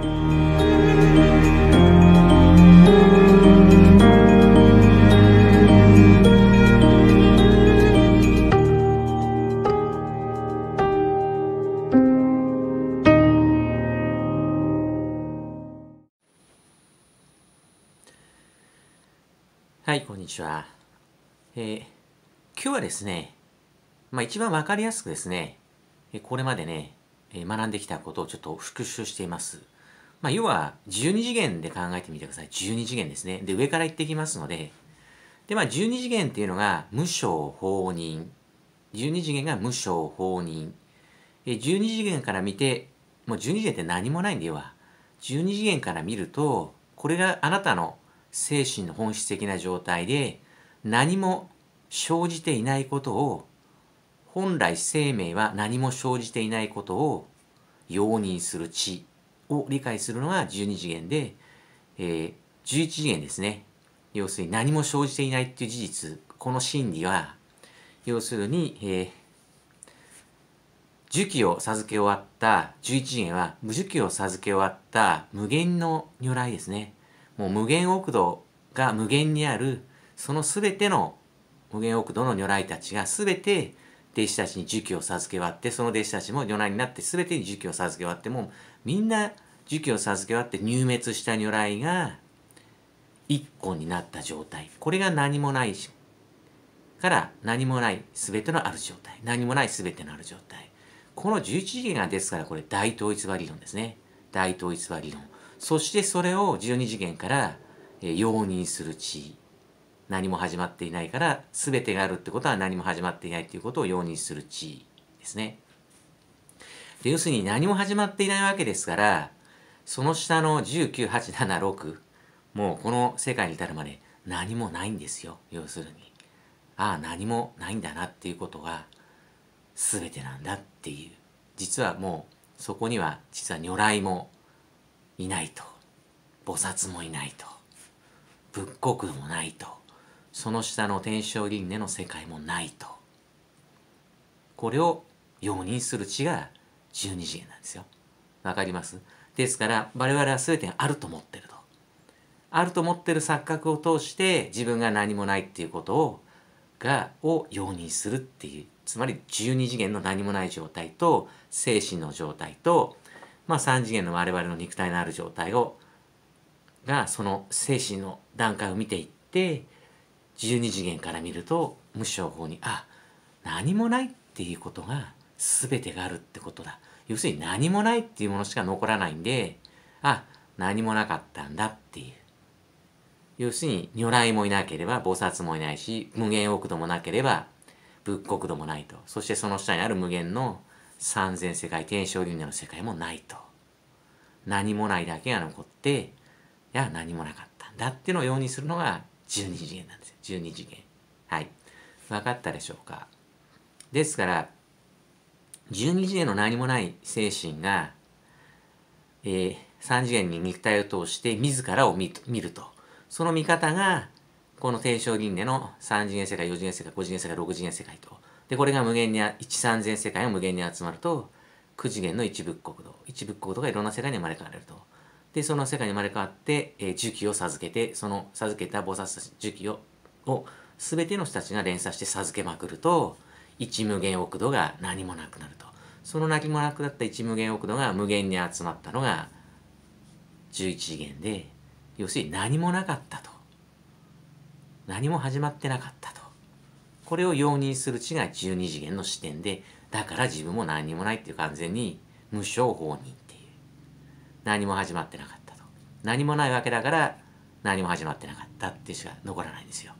はい、こんにちは。えー、今日はですね、まあ一番わかりやすくですね、これまでね、学んできたことをちょっと復習しています。まあ、要は12次元で考えてみてください。12次元ですね。で、上から言ってきますので、で、まあ、12次元っていうのが無償法人。12次元が無償法人。12次元から見て、もう12次元って何もないんで、要は。12次元から見ると、これがあなたの精神の本質的な状態で、何も生じていないことを、本来生命は何も生じていないことを容認する地を理解するのが12次元で、えー、11次元ですね要するに何も生じていないっていう事実この真理は要するに、えー、受器を授け終わった11次元は無受器を授け終わった無限の如来ですねもう無限奥度が無限にあるその全ての無限奥度の如来たちが全て弟子たちに儒教を授け割ってその弟子たちも如来になって全てに儒教を授け割ってもみんな儒教を授け割って入滅した如来が一個になった状態これが何もないから何もない全てのある状態何もない全てのある状態この11次元がですからこれ大統一話理論ですね大統一話理論そしてそれを12次元から容認する地位何も始まっていないから全てがあるってことは何も始まっていないっていうことを容認する地位ですね。で要するに何も始まっていないわけですからその下の19876もうこの世界に至るまで何もないんですよ要するに。ああ何もないんだなっていうことが全てなんだっていう実はもうそこには実は如来もいないと菩薩もいないと仏国もないとその下の天正輪廻の世界もないとこれを容認する地が十二次元なんですよわかりますですから我々は全てあると思ってるとあると思ってる錯覚を通して自分が何もないっていうことをがを容認するっていうつまり12次元の何もない状態と精神の状態と、まあ、3次元の我々の肉体のある状態をがその精神の段階を見ていって十二次元から見ると無償法にあ何もないっていうことが全てがあるってことだ要するに何もないっていうものしか残らないんであ何もなかったんだっていう要するに如来もいなければ菩薩もいないし無限億度もなければ仏国度もないとそしてその下にある無限の三千世界天正銀河の世界もないと何もないだけが残っていや何もなかったんだっていうのを容認するのが12次元なんですよ12次元はい分かったでしょうかですから12次元の何もない精神が、えー、3次元に肉体を通して自らを見るとその見方がこの天正銀での3次元世界4次元世界5次元世界6次元世界とでこれが無限に13次元世界が無限に集まると9次元の一仏国土一仏国土がいろんな世界に生まれ変われると。でその世界に生まれ変わって、えー、樹を授けてその授けた菩薩たち樹をを全ての人たちが連鎖して授けまくると一無限億度が何もなくなるとその何もなくなった一無限億度が無限に集まったのが11次元で要するに何もなかったと何も始まってなかったとこれを容認する地が12次元の視点でだから自分も何にもないっていう完全に無償法に何も始まってなかったと何もないわけだから何も始まってなかったってしか残らないんですよ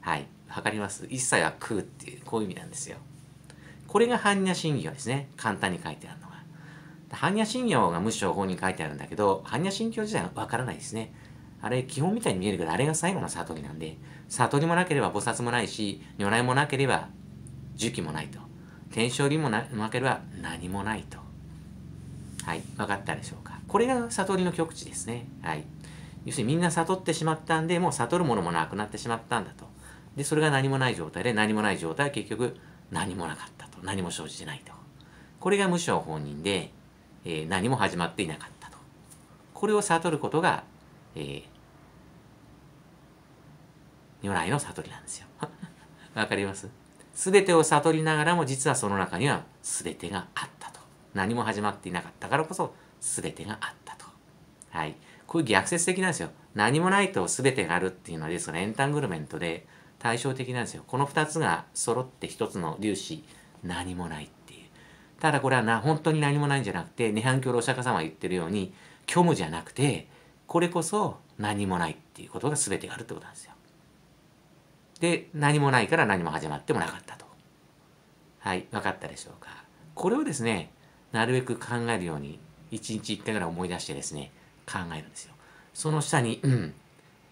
はいわかります一切は空っていうこういう意味なんですよこれが般若心経ですね簡単に書いてあるのが般若心経が無償法に書いてあるんだけど般若心経自体はわからないですねあれ基本みたいに見えるけどあれが最後の悟りなんで悟りもなければ菩薩もないし如来もなければ樹木もないと天正理もななければ何もないとはい分かったでしょうかこれが悟りの極致ですね。はい。要するにみんな悟ってしまったんで、もう悟るものもなくなってしまったんだと。で、それが何もない状態で、何もない状態は結局何もなかったと。何も生じてないと。これが無償本人で、えー、何も始まっていなかったと。これを悟ることが、えー、如来の悟りなんですよ。わかりますすべてを悟りながらも実はその中にはすべてがあったと。何も始まっていなかったからこそ全てがあったと。はい。こういう逆説的なんですよ。何もないと全てがあるっていうのはですね、エンタングルメントで対照的なんですよ。この2つが揃って1つの粒子、何もないっていう。ただこれはな、本当に何もないんじゃなくて、涅槃教のお釈迦様が言ってるように、虚無じゃなくて、これこそ何もないっていうことが全てがあるってことなんですよ。で、何もないから何も始まってもなかったと。はい、分かったでしょうか。これをですね、なるべく考えるように1日1回ぐらい思い出してですね考えるんですよその下に、うん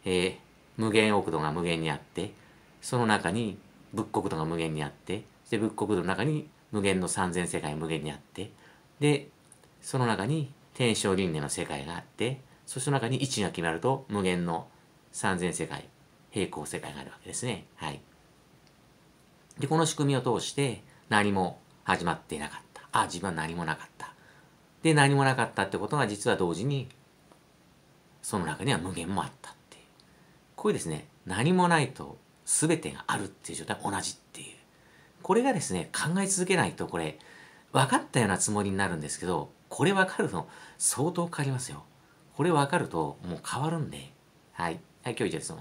えー、無限奥度が無限にあってその中に仏国度が無限にあってで仏国度の中に無限の三千世界無限にあってでその中に天正輪廻の世界があってそしての中に位置が決まると無限の三千世界平行世界があるわけですね。はい、でこの仕組みを通して何も始まっていなかったあ自分は何もなかったで何もなかったってことが実は同時にその中には無限もあったっていうこういうですね何もないと全てがあるっていう状態同じっていうこれがですね考え続けないとこれ分かったようなつもりになるんですけどこれ分かるの相当変わりますよこれ分かるともう変わるんではい、はい、今日以上です